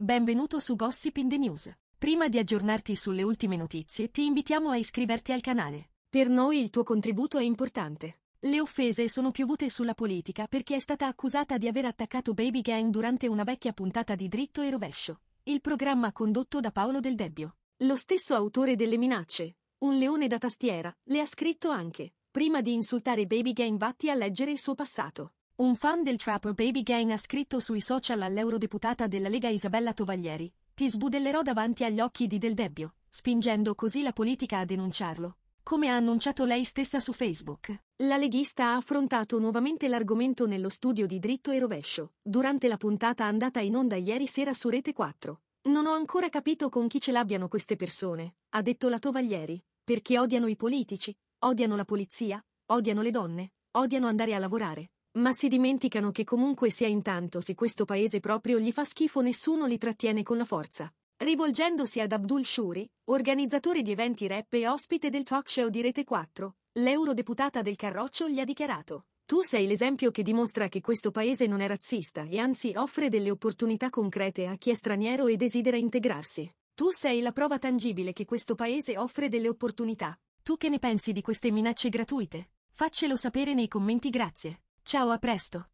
Benvenuto su Gossip in the News. Prima di aggiornarti sulle ultime notizie, ti invitiamo a iscriverti al canale. Per noi il tuo contributo è importante. Le offese sono piovute sulla politica perché è stata accusata di aver attaccato Baby Gang durante una vecchia puntata di Dritto e Rovescio, il programma condotto da Paolo Del Debbio. Lo stesso autore delle minacce, un leone da tastiera, le ha scritto anche, prima di insultare Baby Gang vatti a leggere il suo passato. Un fan del Trapper Baby Gang ha scritto sui social all'eurodeputata della Lega Isabella Tovaglieri, ti sbudellerò davanti agli occhi di Del Debbio, spingendo così la politica a denunciarlo, come ha annunciato lei stessa su Facebook. La leghista ha affrontato nuovamente l'argomento nello studio di Dritto e Rovescio, durante la puntata andata in onda ieri sera su Rete 4. Non ho ancora capito con chi ce l'abbiano queste persone, ha detto la Tovaglieri, perché odiano i politici, odiano la polizia, odiano le donne, odiano andare a lavorare ma si dimenticano che comunque sia intanto se questo paese proprio gli fa schifo nessuno li trattiene con la forza. Rivolgendosi ad Abdul Shuri, organizzatore di eventi rap e ospite del talk show di Rete 4, l'eurodeputata del Carroccio gli ha dichiarato tu sei l'esempio che dimostra che questo paese non è razzista e anzi offre delle opportunità concrete a chi è straniero e desidera integrarsi. Tu sei la prova tangibile che questo paese offre delle opportunità. Tu che ne pensi di queste minacce gratuite? Faccelo sapere nei commenti grazie. Ciao a presto!